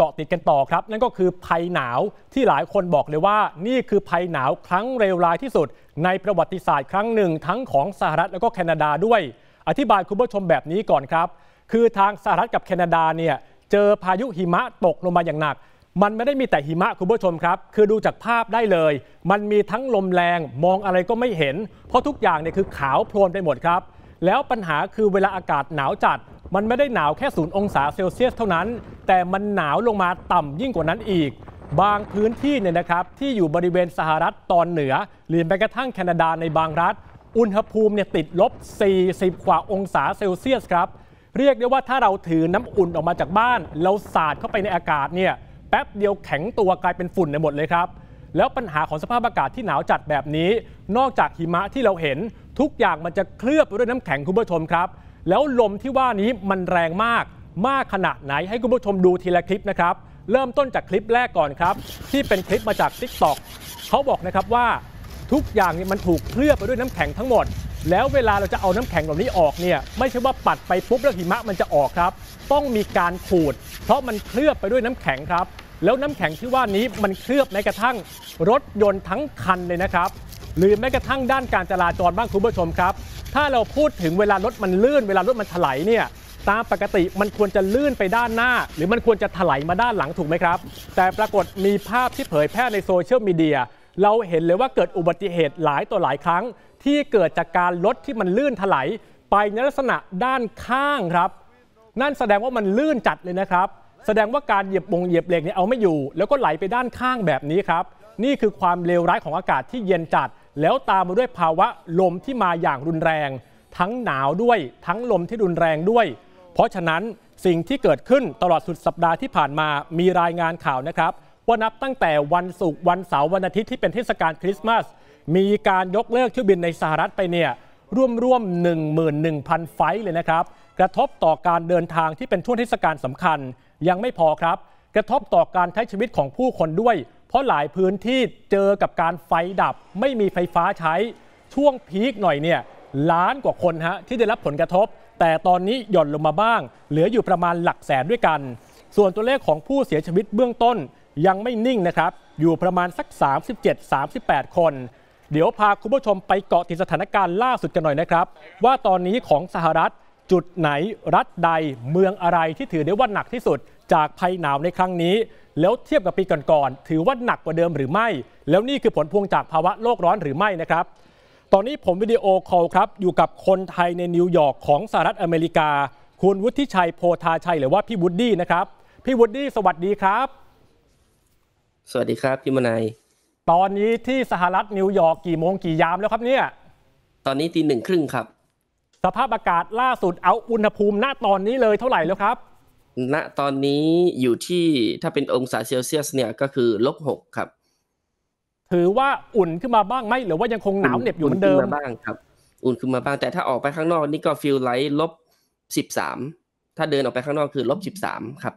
เกาะติดกันต่อครับนั่นก็คือภัยหนาวที่หลายคนบอกเลยว่า นี่คือภัยหนาวครั้งเร็วร้ายที่สุดในประวัติศาสตร์ครั้งหนึ่ง ทั้งของสหรัฐแล้วก็แคนาดาด้วย อธิบายคุณผู้ชมแบบนี้ก่อนครับ คือทางสหรัฐกับแคนาดาเนี่ยเจอพายุหิมะตกลงมาอย่างหนัก มันไม่ได้มีแต่หิมะคุณผู้ชมครับ คือดูจากภาพได้เลย มันมีทั้งลมแรงมองอะไรก็ไม่เห็น เพราะทุกอย่างเนี่ยคือขาวโพลนไปหมดครับ แล้วปัญหาคือเวลาอากาศหนาวจัด มันไม่ได้หนาวแค่ศูนย์องศาเซลเซียสเท่านั้นแต่มันหนาวลงมาต่ำยิ่งกว่านั้นอีก บางพื้นที่เนี่ยนะครับ ที่อยู่บริเวณสหรัฐตอนเหนือหรือแม้กระทั่งแคนาดาในบางรัฐ อุณหภูมิเนี่ยติดลบ 40กว่าองศาเซลเซียสครับ เรียกได้ว่าถ้าเราถือน้ำอุ่นออกมาจากบ้าน แล้วสาดเข้าไปในอากาศเนี่ยแป๊บเดียวแข็งตัวกลายเป็นฝุ่นในหมดเลยครับ แล้วปัญหาของสภาพอากาศที่หนาวจัดแบบนี้ นอกจากหิมะที่เราเห็น ทุกอย่างมันจะเคลือบด้วยน้ำแข็งคุณผู้ชมครับแล้วลมที่ว่านี้มันแรงมากมากขนาดไหนให้คุณผู้ชมดูทีละคลิปนะครับเริ่มต้นจากคลิปแรกก่อนครับที่เป็นคลิปมาจาก Tik t o อกเขาบอกนะครับว่าทุกอย่างเนี่ยมันถูกเคลือบไปด้วยน้ำแข็งทั้งหมด แล้วเวลาเราจะเอาน้ำแข็งเหล่านี้ออกเนี่ยไม่ใช่ว่าปัดไปปุ๊บแล้วหิมะมันจะออกครับ ต้องมีการขูด เพราะมันเคลือบไปด้วยน้ำแข็งครับแล้วน้ำแข็งที่ว่านี้มันเคลือบแม้กระทั่งรถยนต์ทั้งคันเลยนะครับหรือแม้กระทั่งด้านการจราจรบ้างคุณผู้ชมครับถ้าเราพูดถึงเวลารถมันลื่น เวลารถมันถลายเนี่ยตามปกติมันควรจะลื่นไปด้านหน้า หรือมันควรจะถลายมาด้านหลังถูกไหมครับ แต่ปรากฏมีภาพที่เผยแพร่ในโซเชียลมีเดียเราเห็นเลยว่าเกิดอุบัติเหตุหลายตัวหลายครั้ง ที่เกิดจากการรถที่มันลื่นถลายไปในลักษณะด้านข้างครับ นั่นแสดงว่ามันลื่นจัดเลยนะครับ แสดงว่าการเหยียบบงเหยียบเหล็กเนี่ยเอาไม่อยู่ แล้วก็ไหลไปด้านข้างแบบนี้ครับ นี่คือความเลวร้ายของอากาศที่เย็นจัด แล้วตามมาด้วยภาวะลมที่มาอย่างรุนแรง ทั้งหนาวด้วยทั้งลมที่รุนแรงด้วยเพราะฉะนั้นสิ่งที่เกิดขึ้นตลอดสุดสัปดาห์ที่ผ่านมามีรายงานข่าวนะครับ ว่านับตั้งแต่วันศุกร์วันเสาร์วันอาทิตย์ที่เป็นเทศกาลคริสต์มาส มีการยกเลิกเที่ยวบินในสหรัฐไปเนี่ยร่วมร่วม11,000ไฟล์เลยนะครับ กระทบต่อการเดินทางที่เป็นช่วงเทศกาลสำคัญยังไม่พอครับ กระทบต่อการใช้ชีวิตของผู้คนด้วย เพราะหลายพื้นที่เจอกับการไฟดับ ไม่มีไฟฟ้าใช้ช่วงพีคหน่อยเนี่ยล้านกว่าคนฮะที่ได้รับผลกระทบแต่ตอนนี้หย่อนลงมาบ้าง เหลืออยู่ประมาณหลักแสนด้วยกัน ส่วนตัวเลขของผู้เสียชีวิตเบื้องต้นยังไม่นิ่งนะครับอยู่ประมาณสัก 37-38 คน เดี๋ยวพาคุณผู้ชมไปเกาะติดสถานการณ์ล่าสุดกันหน่อยนะครับ ว่าตอนนี้ของสหรัฐจุดไหนรัฐใดเมืองอะไรที่ถือได้ว่าหนักที่สุดจากภัยหนาวในครั้งนี้ แล้วเทียบกับปีก่อนๆถือว่าหนักกว่าเดิมหรือไม่ แล้วนี่คือผลพวงจากภาวะโลกร้อนหรือไม่นะครับตอนนี้ผมวิดีโอคอลครับ อยู่กับคนไทยในนิวยอร์กของสหรัฐอเมริกา คุณวุฒิชัยโพธาชัย หรือว่าพี่วุฒินะครับ พี่วุฒิสวัสดีครับ สวัสดีครับพี่มนายตอนนี้ที่สหรัฐนิวยอร์กกี่โมงกี่ยามแล้วครับเนี่ยตอนนี้ตีหนึ่งครึ่งครับ สภาพอากาศล่าสุดเอาอุณหภูมิณตอนนี้เลยเท่าไหร่แล้วครับ ณตอนนี้อยู่ที่ถ้าเป็นองศาเซลเซียสเนี่ยก็คือลบหกครับถือว่าอุ่นขึ้นมาบ้างไหมหรือว่ายังคงหนาวเหน็บอยู่เหมือนเดิมมาบ้างครับ อุ่นขึ้นมาบ้างแต่ถ้าออกไปข้างนอกนี่ก็ฟิลไลท์ลบสิบสามถ้าเดินออกไปข้างนอกคือลบสิบสามครับ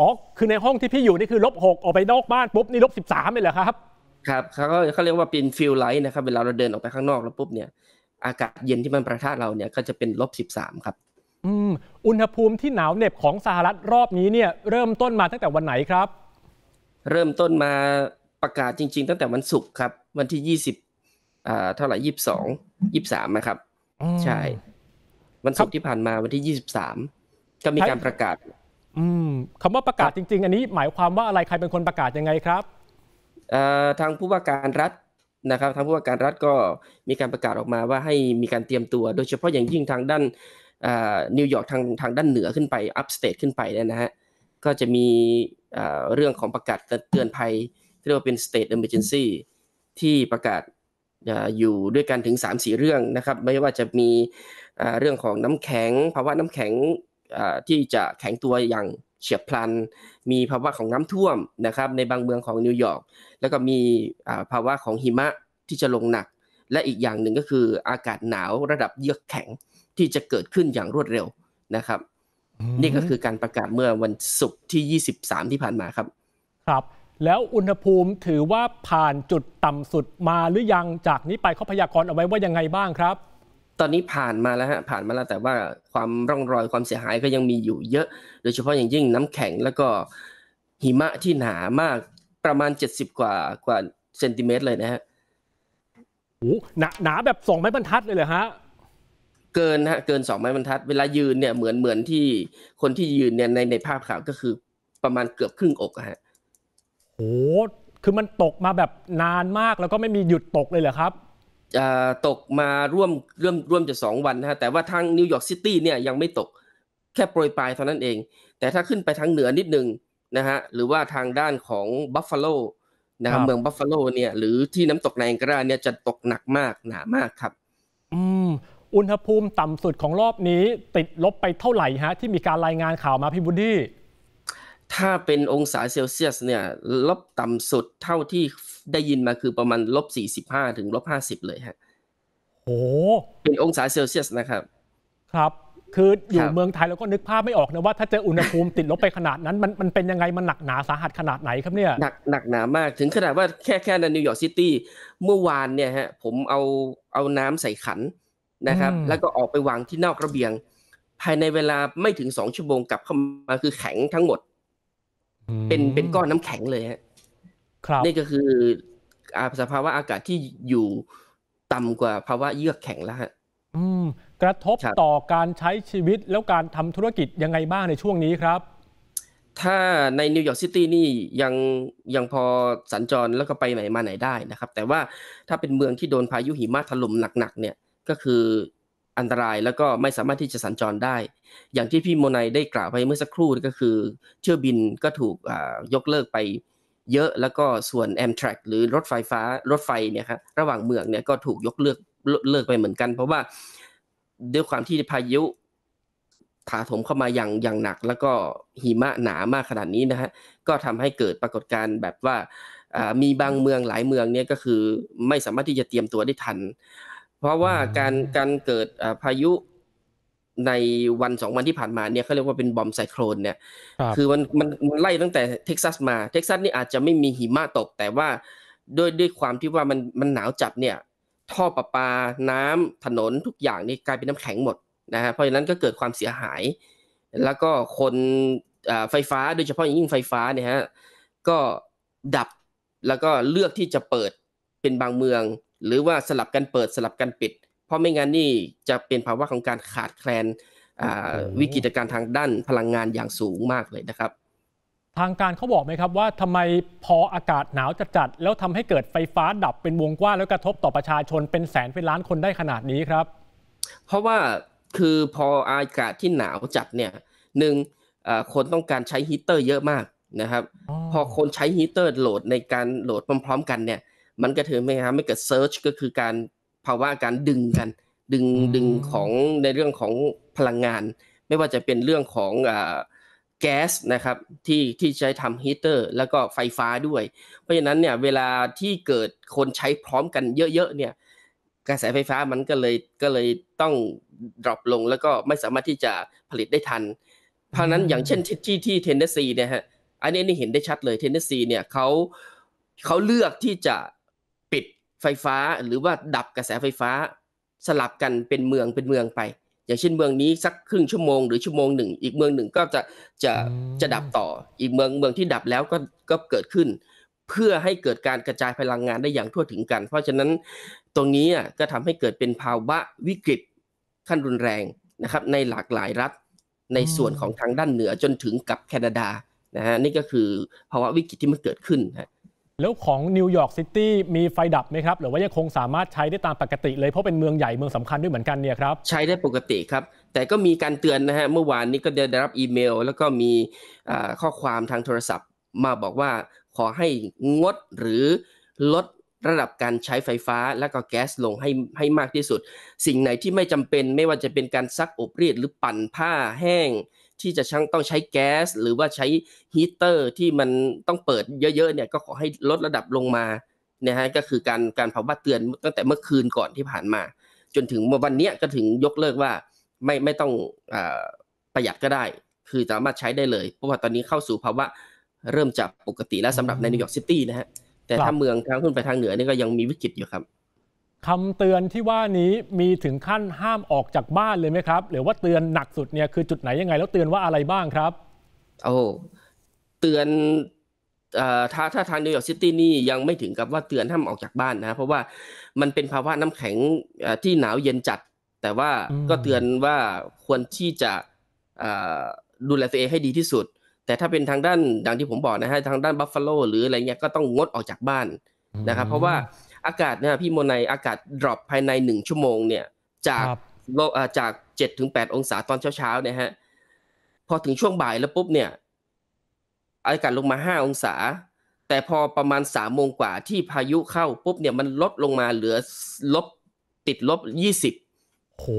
อ๋อคือในห้องที่พี่อยู่นี่คือลบหกออกไปนอกบ้านปุ๊บนี่ลบสิบสามเลยเหรอครับ ครับเขาก็เขาเรียกว่าเป็นฟิลไลท์นะครับเวลาเราเดินออกไปข้างนอกแล้วปุ๊บเนี่ยอากาศเย็นที่มันประทะเราเนี่ยก็จะเป็นลบสิบสามครับ อืม อุณหภูมิที่หนาวเหน็บของสหรัฐรอบนี้เนี่ย เริ่มต้นมาตั้งแต่วันไหนครับ เริ่มต้นมาประกาศจริงๆตั้งแต่วันศุกร์ครับวันที่ยี่สิบอ่าเท่าไหร่ยี่สิบสองยี่สามนะครับใช่ วันศุกร์ที่ผ่านมาวันที่ยี่สิบสามก็มีการประกาศอืมคำว่าประกาศจริงๆอันนี้หมายความว่าอะไรใครเป็นคนประกาศยังไงครับทางผู้ว่าการรัฐนะครับ ทางผู้ว่าการรัฐก็มีการประกาศออกมาว่าให้มีการเตรียมตัว โดยเฉพาะอย่างยิ่งทางด้านนิวยอร์กทางทางด้านเหนือขึ้นไปอัพสเตทขึ้นไปเนี่ยนะฮะก็จะมีเรื่องของประกาศเตือนภัยเรียกว่าเป็น state emergency ที่ประกาศอยู่ด้วยกันถึง 3 4เรื่องนะครับ ไม่ว่าจะมีเรื่องของน้ำแข็งภาวะน้ำแข็งที่จะแข็งตัวอย่างเฉียบพลัน มีภาวะของน้ำท่วมนะครับในบางเมืองของนิวยอร์ก แล้วก็มีภาวะของหิมะที่จะลงหนัก และอีกอย่างหนึ่งก็คืออากาศหนาวระดับเยือกแข็งที่จะเกิดขึ้นอย่างรวดเร็วนะครับ นี่ก็คือการประกาศเมื่อวันศุกร์ที่ 23 ที่ผ่านมาครับ ครับแล้วอุณหภูมิถือว่าผ่านจุดต่ำสุดมาหรือยังจากนี้ไปเขาพยากรณ์เอาไว้ว่ายังไงบ้างครับ ตอนนี้ผ่านมาแล้วฮะผ่านมาแล้วแต่ว่าความร่องรอยความเสียหายก็ยังมีอยู่เยอะ โดยเฉพาะอย่างยิ่งน้ำแข็ง แล้วก็หิมะที่หนามากประมาณ 70 กว่ากว่า เซนติเมตรเลยนะฮะโอ้หนาหนาแบบสองไม้บรรทัดเลยเหรอฮะ เกินฮะเกินสองไม้บรรทัด เวลายืนเนี่ยเหมือนเหมือนที่คนที่ยืนเนี่ยในในภาพข่าวก็คือประมาณเกือบครึ่งอกฮะโห คือมันตกมาแบบนานมากแล้วก็ไม่มีหยุดตกเลยเหรอครับ ตกมาร่วมร่วมร่วมจะสองวันนะฮะ แต่ว่าทางนิวยอร์กซิตี้เนี่ย ยังไม่ตกแค่โปรยปลายเท่านั้นเอง แต่ถ้าขึ้นไปทางเหนือนิดนึงนะฮะ หรือว่าทางด้านของบัฟฟาโลนะครับ เมืองบัฟฟาโลเนี่ย หรือที่น้ำตกไนแองการาเนี่ย จะตกหนักมากหนามากครับอืมอุณหภูมิต่ำสุดของรอบนี้ ติดลบไปเท่าไหร่ฮะที่มีการรายงานข่าวมาพี่บุญดี้ถ้าเป็นองศาเซลเซียสเนี่ย ลบต่ำสุดเท่าที่ได้ยินมาคือประมาณลบสี่สิบห้าถึงลบห้าสิบเลยฮะโอ้เป็นองศาเซลเซียสนะครับ ครับ คืออยู่เมืองไทยเราก็นึกภาพไม่ออกนะว่าถ้าเจออุณหภูมิติดลบไปขนาดนั้น มันมันเป็นยังไงมันหนักหนาสาหัสขนาดไหนครับเนี่ย หนักหนักหนามากถึงขนาดว่าแค่แค่ในนิวยอร์กซิตี้เมื่อวานเนี่ยฮะผมเอาเอาน้ำใส่ขันนะครับ แล้วก็ออกไปวางที่นอกระเบียง ภายในเวลาไม่ถึงสองชั่วโมงกลับเข้ามาคือแข็งทั้งหมดเป็นเป็นก้อนน้ำแข็งเลยฮะครับ นี่ก็คืออาสภาวะอากาศที่อยู่ต่ำกว่าภาวะเยือกแข็งแล้วฮะ อืม กระทบต่อการใช้ชีวิตแล้วการทำธุรกิจยังไงบ้างในช่วงนี้ครับ ถ้าในนิวยอร์กซิตี้นี่ยังยังพอสัญจรแล้วก็ไปไหนมาไหนได้นะครับ แต่ว่าถ้าเป็นเมืองที่โดนพายุหิมะถล่มหนักๆ เนี่ยก็คืออันตรายแล้วก็ไม่สามารถที่จะสัญจรได้ อย่างที่พี่โมานได้กล่าวไปเมื่อสักครู่ก็คือเที่ยวบินก็ถูกยกเลิกไปเยอะ แล้วก็ส่วน Amtrak หรือรถไฟฟ้ารถไฟเนี่ยครับระหว่างเมืองเนี่ยก็ถูกยกเลิกเลิกไปเหมือนกัน เพราะว่าด้วยความที่พายุถาถมเข้ามาอย่างอย่างหนัก แล้วก็หิมะหนามากขนาดนี้นะฮะก็ทำให้เกิดปรากฏการณ์แบบว่ามีบางเมืองหลายเมืองเนี่ยก็คือไม่สามารถที่จะเตรียมตัวได้ทันเพราะว่าการการเกิดพายุในวันสองวันที่ผ่านมาเนี่ยเขาเรียกว่าเป็นบอมไซโครนเนี่ยคือมันมันมันไล่ตั้งแต่เท็กซัสมาเท็กซัสนี่อาจจะไม่มีหิมะตกแต่ว่าด้วยด้วยความที่ว่ามันมันหนาวจัดเนี่ย ท่อประปาน้ำถนนทุกอย่างนี่กลายเป็นน้ำแข็งหมดนะฮะเพราะฉะนั้นก็เกิดความเสียหาย แล้วก็คนไฟฟ้า โดยเฉพาะยิ่งไฟฟ้าเนี่ยฮะก็ดับแล้วก็เลือกที่จะเปิดเป็นบางเมืองหรือว่าสลับกันเปิดสลับกันปิด เพราะไม่งั้นนี่จะเป็นภาวะของการขาดแคลนวิกฤตการทางด้านพลังงานอย่างสูงมากเลยนะครับ ทางการเขาบอกไหมครับว่าทำไมพออากาศหนาวจัดแล้วทำให้เกิดไฟฟ้าดับเป็นวงกว้างแล้วกระทบต่อประชาชนเป็นแสนเป็นล้านคนได้ขนาดนี้ครับ เพราะว่าคือพออากาศที่หนาวจัดเนี่ยหนึ่งคนต้องการใช้ฮีเตอร์เยอะมากนะครับ พอคนใช้ฮีเตอร์โหลดในการโหลดพร้อมๆ กันเนี่ยมันก็ถือไหมฮะไม่เกิดเซิร์ชก็คือการภาวะการดึงกันดึงดึงของในเรื่องของพลังงาน ไม่ว่าจะเป็นเรื่องของแก๊สนะครับที่ที่ใช้ทำฮีเตอร์แล้วก็ไฟฟ้าด้วย เพราะฉะนั้นเนี่ยเวลาที่เกิดคนใช้พร้อมกันเยอะๆเนี่ยกระแสไฟฟ้ามันก็เลยก็เลยต้องดรอปลงแล้วก็ไม่สามารถที่จะผลิตได้ทัน เพราะนั้นอย่างเช่นที่ที่เทนเนสซีเนี่ยฮะอันนี้นี่เห็นได้ชัดเลยเทนเนสซีเนี่ยเขาเขาเลือกที่จะไฟฟ้าหรือว่าดับกระแสไฟฟ้าสลับกันเป็นเมืองเป็นเมืองไป อย่างเช่นเมืองนี้ สักครึ่งชั่วโมงหรือชั่วโมงหนึ่งอีกเมืองหนึ่งก็จะจะจะดับต่ออีกเมืองเมืองที่ดับแล้วก็ก็เกิดขึ้น เพื่อให้เกิดการกระจายพลังงานได้อย่างทั่วถึงกัน เพราะฉะนั้นตรงนี้ก็ทำให้เกิดเป็นภาวะวิกฤตขั้นรุนแรงนะครับในหลากหลายรัฐในส่วนของทางด้านเหนือจนถึงกับแคนาดานะฮะนี่ก็คือภาวะวิกฤตที่มันเกิดขึ้นนะแล้วของนิวยอร์กซิตี้มีไฟดับไหมครับ หรือว่ายังคงสามารถใช้ได้ตามปกติเลย เพราะเป็นเมืองใหญ่เมืองสำคัญด้วยเหมือนกันเนี่ยครับใช้ได้ปกติครับ แต่ก็มีการเตือนนะฮะ เมื่อวานนี้ก็ได้รับอีเมล แล้วก็มีข้อความทางโทรศัพท์มาบอกว่าขอให้งดหรือลดระดับการใช้ไฟฟ้า และก็แก๊สลงให้ให้มากที่สุด สิ่งไหนที่ไม่จำเป็นไม่ว่าจะเป็นการซักอบรีดหรือปั่นผ้าแห้งที่จะช่งต้องใช้แก๊สหรือว่าใช้ฮีเตอร์ที่มันต้องเปิดเยอะๆเนี่ยก็ขอให้ลดระดับลงมานะฮะก็คือการการเผาบ้านเตือนตั้งแต่เมื่อคืนก่อนที่ผ่านมา จนถึงวันนี้ก็ถึงยกเลิกว่าไม่ไม่ต้องอประหยัดก็ได้ คือสามารถใช้ได้เลย เพราะว่าตอนนี้เข้าสู่ภาวะเริ่มจากปกติแล้วสำหรับในนิวยอร์กซิตี้นะฮะ แต่ถ้าเมืองทางขึ้นไปทางเหนือนี่ก็ยังมีวิกฤตอยู่ครับคำเตือนที่ว่านี้มีถึงขั้นห้ามออกจากบ้านเลยไหมครับหรือว่าเตือนหนักสุดเนี่ยคือจุดไหนยังไงแล้วเตือนว่าอะไรบ้างครับโอ้เตือนถ้าถ้าทางนิวยอร์กซิตี้นี่ยังไม่ถึงกับว่าเตือนห้ามออกจากบ้านนะเพราะว่ามันเป็นภาวะน้ำแข็งที่หนาวเย็นจัด แต่ว่าก็เตือนว่าควรที่จะดูแลตัวเองให้ดีที่สุด แต่ถ้าเป็นทางด้านดังที่ผมบอกนะฮะทางด้านบัฟฟาโลหรืออะไรเงี้ยก็ต้องงดออกจากบ้านนะครับ เพราะว่าอากาศเนี่ยพี่โมนายอากาศดรอปภายในหนึ่งชั่วโมงเนี่ยจากโลจากเจ็ดถึงแปดองศาตอนเช้าาเนี่ยฮะพอถึงช่วงบ่ายแล้วปุ๊บเนี่ย อากาศลงมาห้าองศา แต่พอประมาณสามโมงกว่าที่พายุเข้าปุ๊บเนี่ยมันลดลงมาเหลือลบติดลบยี่สิบ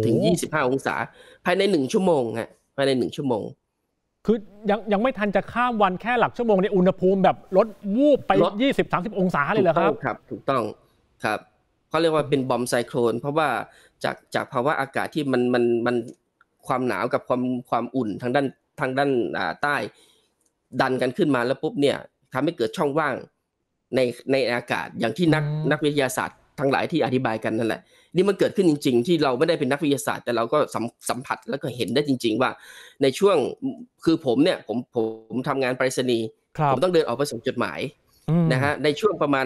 ถึงยี่สิบห้าองศา ภายในหนึ่งชั่วโมงฮะภายในหนึ่งชั่วโมง คือยังยังไม่ทันจะข้ามวันแค่หลักชั่วโมงในอุณหภูมิแบบ ลดวูบไปยี่สิบสามสิบองศาเลยเหรอครับครับ ถูกต้องครับเขาเรียกว่าเป็นบอมไซโครนเพราะว่าจากจากภาวะอากาศที่มันมันมันความหนาวกับความความอุ่นทางด้านทางด้านาใต้ดันกันขึ้นมาแล้วปุ๊บเนี่ยทำให้เกิดช่องว่างในในอากาศอย่างที่นักนักวิทยาศาสตร์ทั้งหลายที่อธิบายกันนั่นแหละ นี่มันเกิดขึ้นจริง ๆ ที่เราไม่ได้เป็นนักวิทยาศาสตร์ แต่เราก็สัมสัมผัสแล้วก็เห็นได้จริง ๆ ว่า ในช่วงคือผมเนี่ยผมผมทำงานไปรษณีย์ผมต้องเดินออกไปส่งจดหมายนะฮะในช่วงประมาณ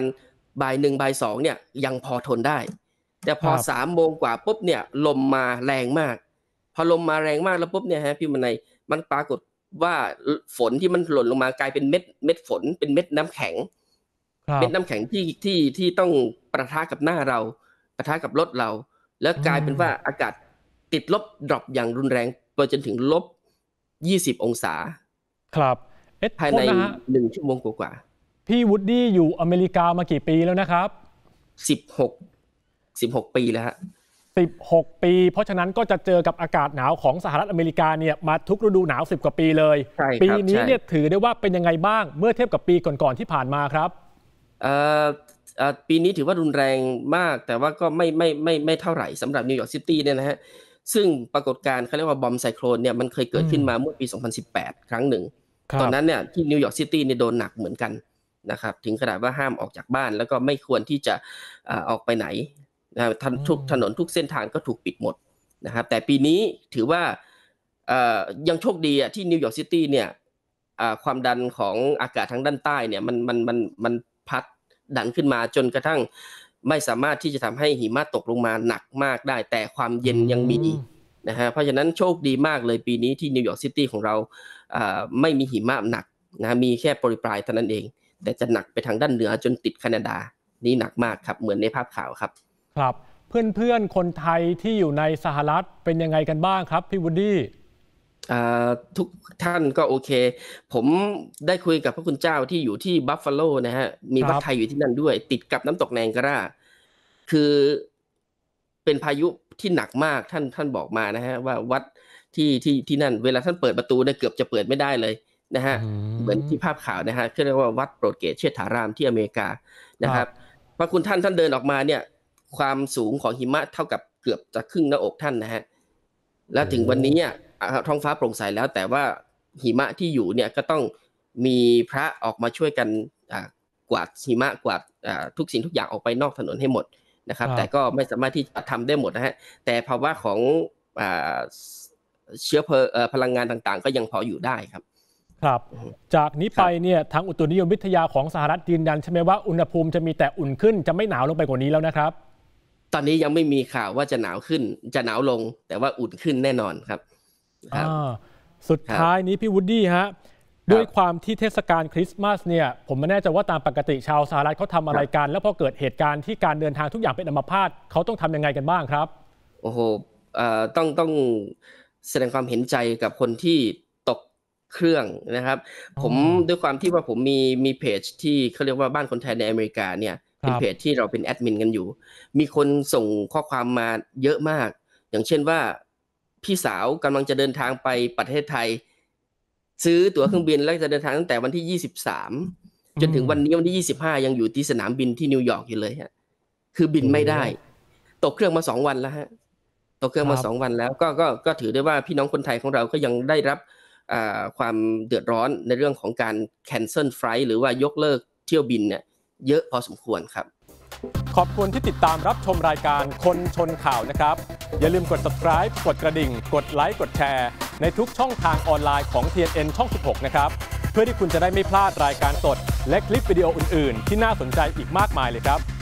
บ่ายหนึ่งบ่ายสองเนี่ยยังพอทนได้ แต่พอสามโมงกว่าปุ๊บเนี่ยลมมาแรงมาก พอลมมาแรงมาก แล้วปุ๊บเนี่ยฮะพี่มันในมันปรากฏว่าฝนที่มันหล่นลงมากลายเป็นเม็ดเม็ดฝนเป็นเม็ดน้ำแข็งเม็ดน้ำแข็งที่ที่ที่ต้องประทะกับหน้าเราประทะกับรถเรา แล้วกลายเป็นว่าอากาศติดลบดรอปอย่างรุนแรงไปจนถึงลบยี่สิบองศา ครับภายในหนึ่งชั่วโมงกว่าพี่วูดดี้อยู่อเมริกามากี่ปีแล้วนะครับสิบหกสิบหกปีแล้วฮะสิบหกปี เพราะฉะนั้นก็จะเจอกับอากาศหนาวของสหรัฐอเมริกาเนี่ยมาทุกฤดูหนาวสิบกว่าปีเลย ปีนี้เนี่ยถือได้ว่าเป็นยังไงบ้าง เมื่อเทียบกับปีก่อนๆที่ผ่านมาครับออ่ปีนี้ถือว่ารุนแรงมาก แต่ว่าก็ไม่ไม่ไม่ไม่เท่าไหร่สำหรับนิวยอร์กซิตี้เนี่ยนะฮะ ซึ่งปรากฏการณ์เขาเรียกว่าบอมไซโคลนเนี่ยมันเคยเกิดขึ้นมาเมื่อปี 2018 ครั้งหนึ่ง ตอนนั้นเนี่ยที่นิวยอร์กซิตี้เนี่ยโดนหนักเหมือนกันนะครับถึงขนาดว่าห้ามออกจากบ้านแล้วก็ไม่ควรที่จะออกไปไหนนะครับทุกถนนทุกเส้นทางก็ถูกปิดหมดนะครับ แต่ปีนี้ถือว่ายังโชคดีที่นิวยอร์กซิตี้เนี่ยความดันของอากาศทางด้านใต้เนี่ยมันมันมันมันพัดดันขึ้นมาจนกระทั่งไม่สามารถที่จะทำให้หิมะตกลงมาหนักมากได้ แต่ความเย็นยังมีนะฮะเพราะฉะนั้นโชคดีมากเลยปีนี้ที่นิวยอร์กซิตี้ของเราไม่มีหิมะหนักนะมีแค่ปริปรายเท่านั้นเองแต่จะหนักไปทางด้านเหนือจนติดแคนาดา นี่หนักมากครับ เหมือนในภาพข่าวครับ ครับ เพื่อนๆ คนไทยที่อยู่ในสหรัฐเป็นยังไงกันบ้างครับพี่วุดดี้ทุกท่านก็โอเค ผมได้คุยกับพระคุณเจ้าที่อยู่ที่บัฟฟาโลนะฮะ มีวัดไทยอยู่ที่นั่นด้วย ติดกับน้ำตกแนงกราคือเป็นพายุที่หนักมากท่านท่านบอกมานะฮะว่าวัดที่ที่ที่นั่นเวลาท่านเปิดประตูเนี่ยเกือบจะเปิดไม่ได้เลยนะฮะ เหมือนที่ภาพข่าวนะฮะเรียกว่าวัดโปรดเกตเชษฐารามที่อเมริกา นะครับพระคุณท่านท่านเดินออกมาเนี่ย ความสูงของหิมะเท่ากับเกือบจะครึ่งหน้าอกท่านนะฮะ และถึงวันนี้เนี่ยท้องฟ้าโปร่งใสแล้ว แต่ว่าหิมะที่อยู่เนี่ยก็ต้องมีพระออกมาช่วยกันกวาดหิมะกวาดทุกสิ่งทุกอย่างออกไปนอกถนนให้หมดนะครับ แต่ก็ไม่สามารถที่จะทำได้หมดนะฮะ แต่ภาวะของเชื้อเพลิงพลังงานต่างๆ ก็ยังพออยู่ได้ครับครับจากนี้ไปเนี่ยทางอุตุนิยมวิทยาของสหรัฐยืนยันใช่ไหมว่าอุณหภูมิจะมีแต่อุ่นขึ้นจะไม่หนาวลงไปกว่านี้แล้วนะครับ ตอนนี้ยังไม่มีข่าวว่าจะหนาวขึ้นจะหนาวลง แต่ว่าอุ่นขึ้นแน่นอนครับสุดท้ายนี้พี่วูดดี้ฮะด้วยความที่เทศกาลคริสต์มาส เนี่ย ผมไม่แน่ใจว่าตามปกติชาวสหรัฐเขาทาอะไรกัน แล้วพอเกิดเหตุการณ์ที่การเดินทางทุกอย่างเป็นอัมพาตเขาต้องทำยังไงกันบ้างครับโอ้โหต้องต้องแสดงความเห็นใจกับคนที่เครื่องนะครับ ผมด้วยความที่ว่าผมมี มีเพจ ที่เขาเรียกว่าบ้านคนไทยในอเมริกาเนี่ยเป็นเพจที่เราเป็นแอดมินกันอยู่ มีคนส่งข้อความมาเยอะมาก อย่างเช่นว่าพี่สาวกำลังจะเดินทางไปประเทศไทย ซื้อตั๋วเครื่องบินแล้วจะเดินทางตั้งแต่วันที่ยี่สิบสามจนถึงวันนี้วันที่ยี่สิบห้ายังอยู่ที่สนามบินที่นิวยอร์กอยู่เลยฮะคือบินไม่ได้ ตกเครื่องมาสองวันแล้วฮะตกเครื่องมาสองวันแล้วก็ก็ก็ถือได้ว่าพี่น้องคนไทยของเราก็ยังได้รับความเดือดร้อนในเรื่องของการ cancel flight หรือว่ายกเลิกเที่ยวบินเนี่ยเยอะพอสมควรครับ ขอบคุณที่ติดตามรับชมรายการคนชนข่าวนะครับ อย่าลืมกด subscribe กดกระดิ่ง กดไลค์กดแชร์ ในทุกช่องทางออนไลน์ของ TNN ช่อง 16 นะครับ เพื่อที่คุณจะได้ไม่พลาดรายการสดและคลิปวิดีโออื่นๆ ที่น่าสนใจอีกมากมายเลยครับ